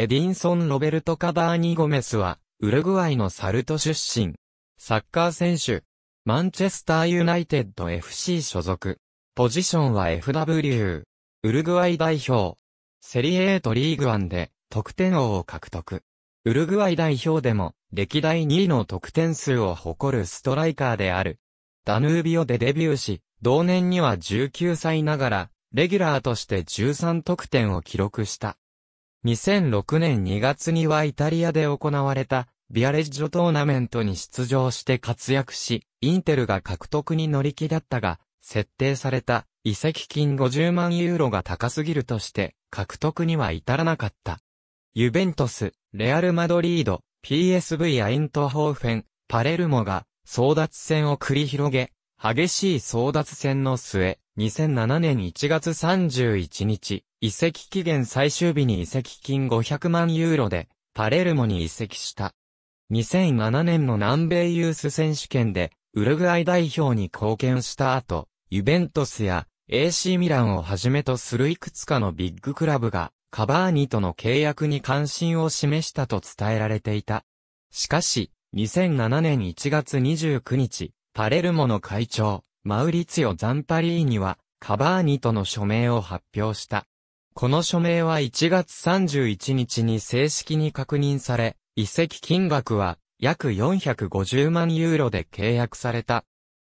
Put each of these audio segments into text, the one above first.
エディンソン・ロベルト・カバーニ・ゴメスは、ウルグアイのサルト出身。サッカー選手。マンチェスター・ユナイテッド FC 所属。ポジションは FW。ウルグアイ代表。セリエ A とリーグワンで、得点王を獲得。ウルグアイ代表でも、歴代2位の得点数を誇るストライカーである。ダヌービオでデビューし、同年には19歳ながら、レギュラーとして13得点を記録した。2006年2月にはイタリアで行われた、ビアレッジョトーナメントに出場して活躍し、インテルが獲得に乗り気だったが、設定された移籍金50万ユーロが高すぎるとして、獲得には至らなかった。ユベントス、レアル・マドリード、PSV アイントホーフェン、パレルモが争奪戦を繰り広げ、激しい争奪戦の末、2007年1月31日、移籍期限最終日に移籍金500万ユーロで、パレルモに移籍した。2007年の南米ユース選手権で、ウルグアイ代表に貢献した後、ユベントスや AC ミランをはじめとするいくつかのビッグクラブが、カバーニとの契約に関心を示したと伝えられていた。しかし、2007年1月29日、パレルモの会長、マウリツィオ・ザンパリーニは、カバーニとの署名を発表した。この署名は1月31日に正式に確認され、移籍金額は約450万ユーロで契約された。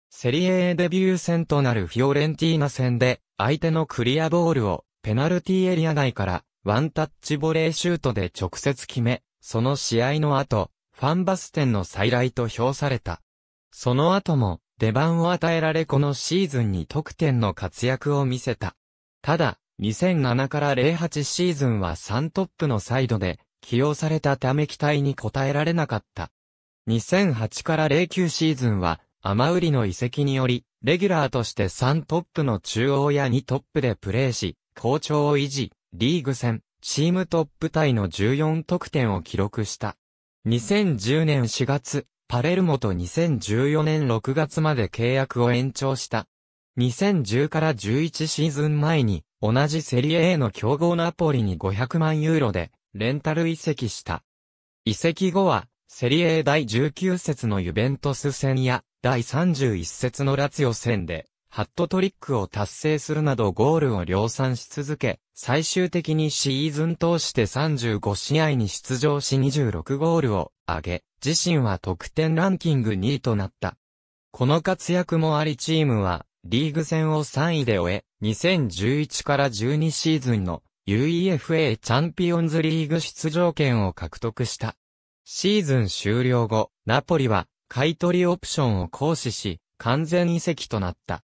セリエ A デビュー戦となるフィオレンティーナ戦で、相手のクリアボールをペナルティエリア内からワンタッチボレーシュートで直接決め、その試合の後、ファンバステンの再来と評された。その後も、出番を与えられこのシーズンに得点の活躍を見せた。ただ、2007から08シーズンは3トップのサイドで起用されたため期待に応えられなかった。2008から09シーズンは雨売りの移籍により、レギュラーとして3トップの中央や2トップでプレーし、好調を維持、リーグ戦、チームトップタイの14得点を記録した。2010年4月、パレルモと2014年6月まで契約を延長した。2010から11シーズン前に、同じセリエ A の強豪ナポリに500万ユーロで、レンタル移籍した。移籍後は、セリエ A 第19節のユベントス戦や、第31節のラツヨ戦で、ハットトリックを達成するなどゴールを量産し続け、最終的にシーズン通して35試合に出場し26ゴールを上げ、自身は得点ランキング2位となった。この活躍もありチームは、リーグ戦を3位で終え、2011から12シーズンの UEFA チャンピオンズリーグ出場権を獲得した。シーズン終了後、ナポリは買取オプションを行使し、完全移籍となった。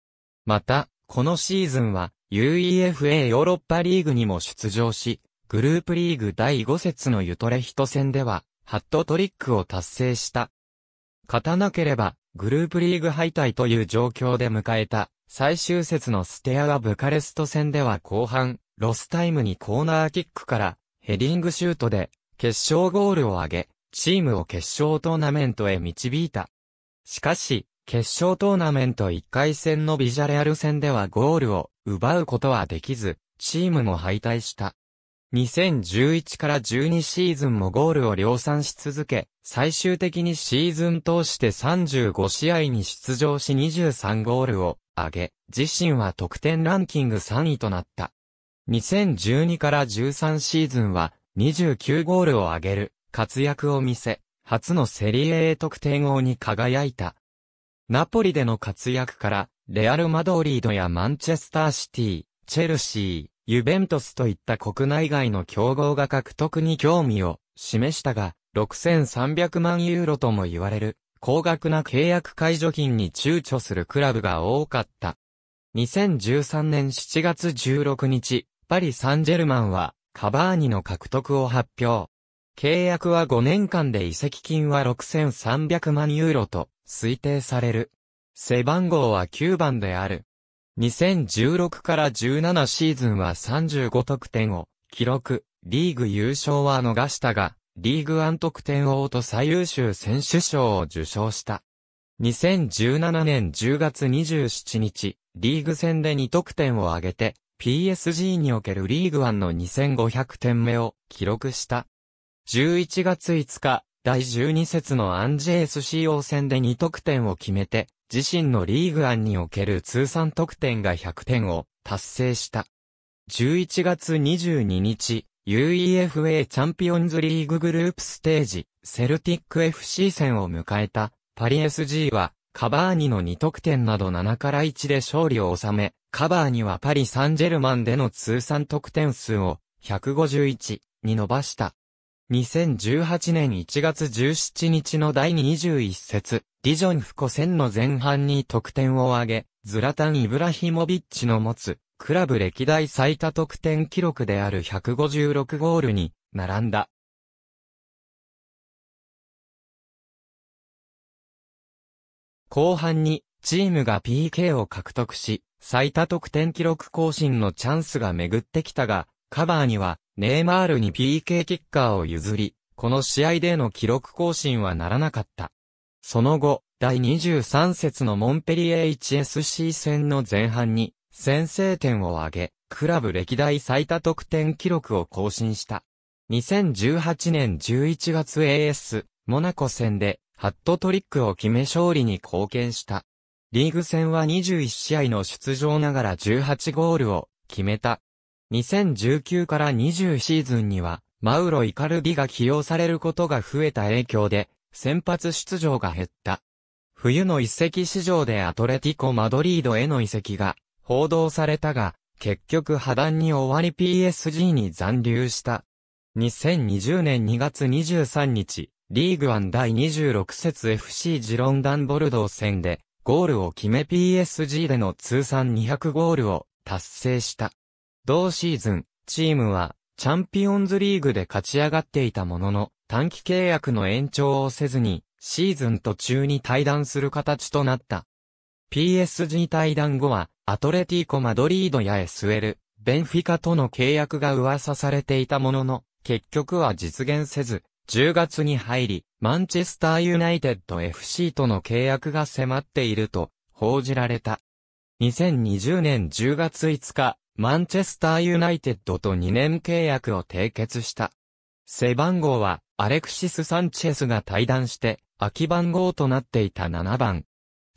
また、このシーズンは UEFA ヨーロッパリーグにも出場し、グループリーグ第5節のユトレヒト戦ではハットトリックを達成した。勝たなければ、グループリーグ敗退という状況で迎えた、最終節のステアはブカレスト戦では後半、ロスタイムにコーナーキックから、ヘディングシュートで、決勝ゴールを挙げ、チームを決勝トーナメントへ導いた。しかし、決勝トーナメント1回戦のビジャレアル戦ではゴールを奪うことはできず、チームも敗退した。2011から12シーズンもゴールを量産し続け、最終的にシーズン通して35試合に出場し23ゴールを上げ、自身は得点ランキング3位となった。2012から13シーズンは29ゴールを上げる活躍を見せ、初のセリエ A 得点王に輝いた。ナポリでの活躍から、レアル・マドリードやマンチェスターシティ、チェルシー、ユベントスといった国内外の競合が獲得に興味を示したが、6300万ユーロとも言われる、高額な契約解除金に躊躇するクラブが多かった。2013年7月16日、パリ・サンジェルマンは、カバーニの獲得を発表。契約は5年間で移籍金は6300万ユーロと推定される。背番号は9番である。2016から17シーズンは35得点を記録、リーグ優勝は逃したが、リーグ安得点王と最優秀選手賞を受賞した。2017年10月27日、リーグ戦で2得点を挙げて、PSG におけるリーグワンの2500点目を記録した。11月5日、第12節のアンジェ SCO 戦で2得点を決めて、自身のリーグ案における通算得点が100点を達成した。11月22日、UEFA チャンピオンズリーググループステージ、セルティック FC 戦を迎えた、パリ SG は、カバーニの2得点など7から1で勝利を収め、カバーニはパリ・サンジェルマンでの通算得点数を151に伸ばした。2018年1月17日の第21節、ディジョン・フコ戦の前半に得点を挙げ、ズラタン・イブラヒモビッチの持つ、クラブ歴代最多得点記録である156ゴールに、並んだ。後半に、チームが PK を獲得し、最多得点記録更新のチャンスが巡ってきたが、カバーには、ネイマールに PK キッカーを譲り、この試合での記録更新はならなかった。その後、第23節のモンペリエ HSC 戦の前半に、先制点を挙げ、クラブ歴代最多得点記録を更新した。2018年11月 AS、モナコ戦で、ハットトリックを決め勝利に貢献した。リーグ戦は21試合の出場ながら18ゴールを決めた。2019から20シーズンには、マウロ・イカルディが起用されることが増えた影響で、先発出場が減った。冬の一席市場でアトレティコ・マドリードへの移籍が報道されたが、結局破談に終わり PSG に残留した。2020年2月23日、リーグワン第26節 FC ジロンダンボルドー戦で、ゴールを決め PSG での通算200ゴールを達成した。同シーズン、チームはチャンピオンズリーグで勝ち上がっていたものの、短期契約の延長をせずに、シーズン途中に退団する形となった。PSG 退団後は、アトレティコ・マドリードや SL、ベンフィカとの契約が噂されていたものの、結局は実現せず、10月に入り、マンチェスターユナイテッド FC との契約が迫っていると報じられた。2020年10月5日、マンチェスターユナイテッドと2年契約を締結した。背番号はアレクシス・サンチェスが退団して、空き番号となっていた7番。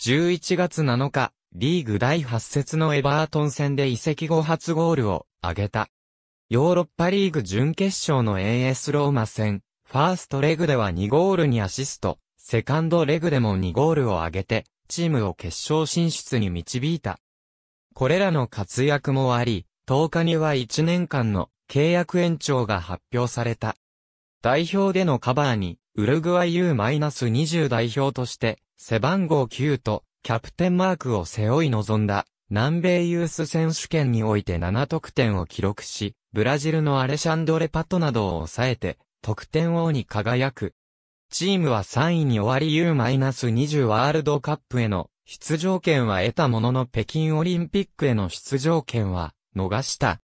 11月7日、リーグ第8節のエバートン戦で移籍後初ゴールを挙げた。ヨーロッパリーグ準決勝の AS ローマ戦、ファーストレグでは2ゴールにアシスト、セカンドレグでも2ゴールを挙げて、チームを決勝進出に導いた。これらの活躍もあり、10日には1年間の契約延長が発表された。代表でのカバーに、ウルグアイ U-20 代表として、背番号9と、キャプテンマークを背負い臨んだ、南米ユース選手権において7得点を記録し、ブラジルのアレシャンドレパトなどを抑えて、得点王に輝く。チームは3位に終わり U-20 ワールドカップへの出場権は得たものの北京オリンピックへの出場権は逃した。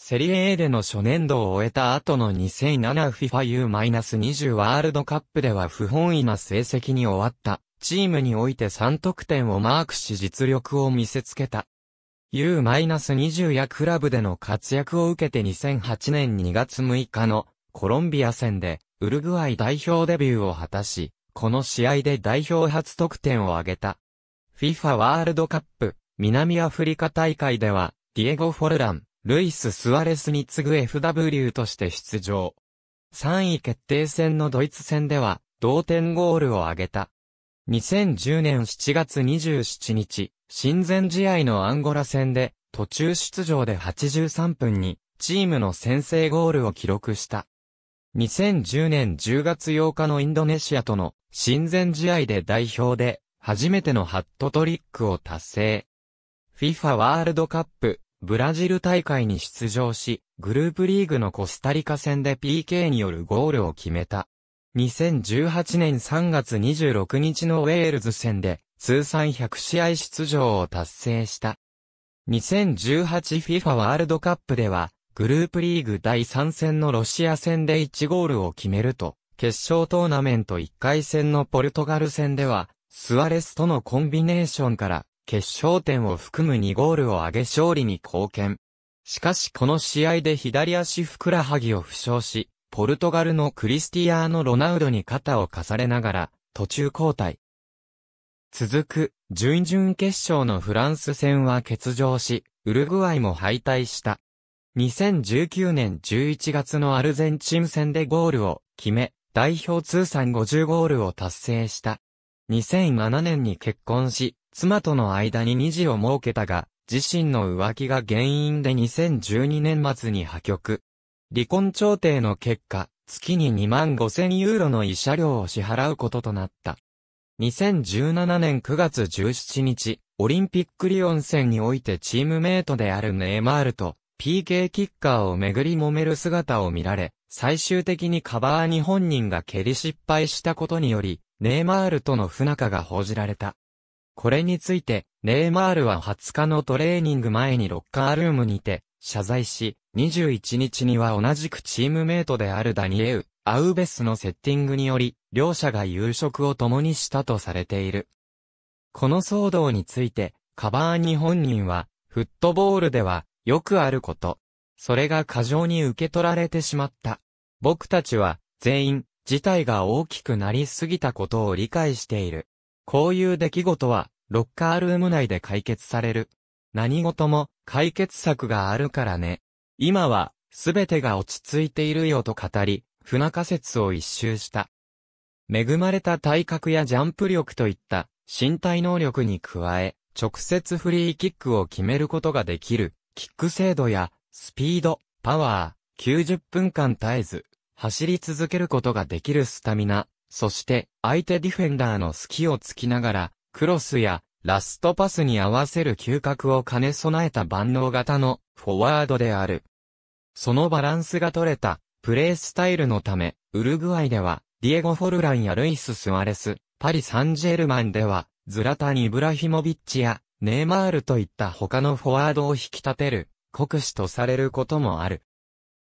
セリエ A での初年度を終えた後の 2007FIFA U-20 ワールドカップでは不本意な成績に終わった。チームにおいて3得点をマークし実力を見せつけた。U-20 やクラブでの活躍を受けて2008年2月6日のコロンビア戦でウルグアイ代表デビューを果たし、この試合で代表初得点を挙げた。FIFA ワールドカップ南アフリカ大会ではディエゴ・フォルラン、ルイス・スアレスに次ぐ FW として出場。3位決定戦のドイツ戦では、同点ゴールを挙げた。2010年7月27日、親善試合のアンゴラ戦で、途中出場で83分に、チームの先制ゴールを記録した。2010年10月8日のインドネシアとの親善試合で代表で初めてのハットトリックを達成。FIFA ワールドカップブラジル大会に出場し、グループリーグのコスタリカ戦で PK によるゴールを決めた。2018年3月26日のウェールズ戦で通算100試合出場を達成した。2018FIFA ワールドカップでは、グループリーグ第3戦のロシア戦で1ゴールを決めると、決勝トーナメント1回戦のポルトガル戦では、スアレスとのコンビネーションから決勝点を含む2ゴールを挙げ勝利に貢献。しかしこの試合で左足ふくらはぎを負傷し、ポルトガルのクリスティアーノ・ロナウドに肩を重ねながら、途中交代。続く、準々決勝のフランス戦は欠場し、ウルグアイも敗退した。2019年11月のアルゼンチン戦でゴールを決め、代表通算50ゴールを達成した。2007年に結婚し、妻との間に二児を設けたが、自身の浮気が原因で2012年末に破局。離婚調停の結果、月に2万5千ユーロの慰謝料を支払うこととなった。2017年9月17日、オリンピックリオン戦においてチームメイトであるネイマールと PK キッカーをめぐり揉める姿を見られ、最終的にカバーに本人が蹴り失敗したことにより、ネイマールとの不仲が報じられた。これについて、ネイマールは20日のトレーニング前にロッカールームにて、謝罪し、21日には同じくチームメイトであるダニエウ、アウベスのセッティングにより、両者が夕食を共にしたとされている。この騒動について、カバーニ本人は、フットボールでは、よくあること。それが過剰に受け取られてしまった。僕たちは、全員、事態が大きくなりすぎたことを理解している。こういう出来事は、ロッカールーム内で解決される。何事も解決策があるからね。今は、すべてが落ち着いているよと語り、不仲説を一周した。恵まれた体格やジャンプ力といった身体能力に加え、直接フリーキックを決めることができる、キック精度や、スピード、パワー、90分間絶えず、走り続けることができるスタミナ、そして、相手ディフェンダーの隙を突きながら、クロスやラストパスに合わせる嗅覚を兼ね備えた万能型のフォワードである。そのバランスが取れたプレースタイルのため、ウルグアイでは、ディエゴ・フォルランやルイス・スアレス、パリ・サンジェルマンでは、ズラタニ・ブラヒモビッチや、ネイマールといった他のフォワードを引き立てる、国士とされることもある。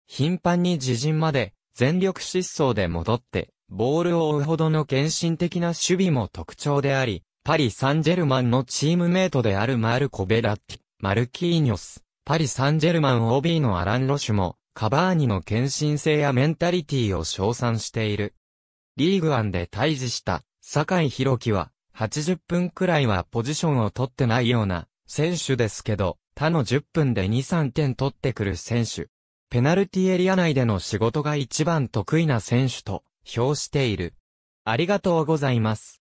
頻繁に自陣まで、全力疾走で戻って、ボールを追うほどの献身的な守備も特徴であり、パリ・サンジェルマンのチームメイトであるマルコ・ベラッティ、マルキーニョス、パリ・サンジェルマン OB のアラン・ロシュも、カバーニの献身性やメンタリティを称賛している。リーグワンで退治した、坂井宏樹は、80分くらいはポジションを取ってないような、選手ですけど、他の10分で2、3点取ってくる選手。ペナルティエリア内での仕事が一番得意な選手と、評している。ありがとうございます。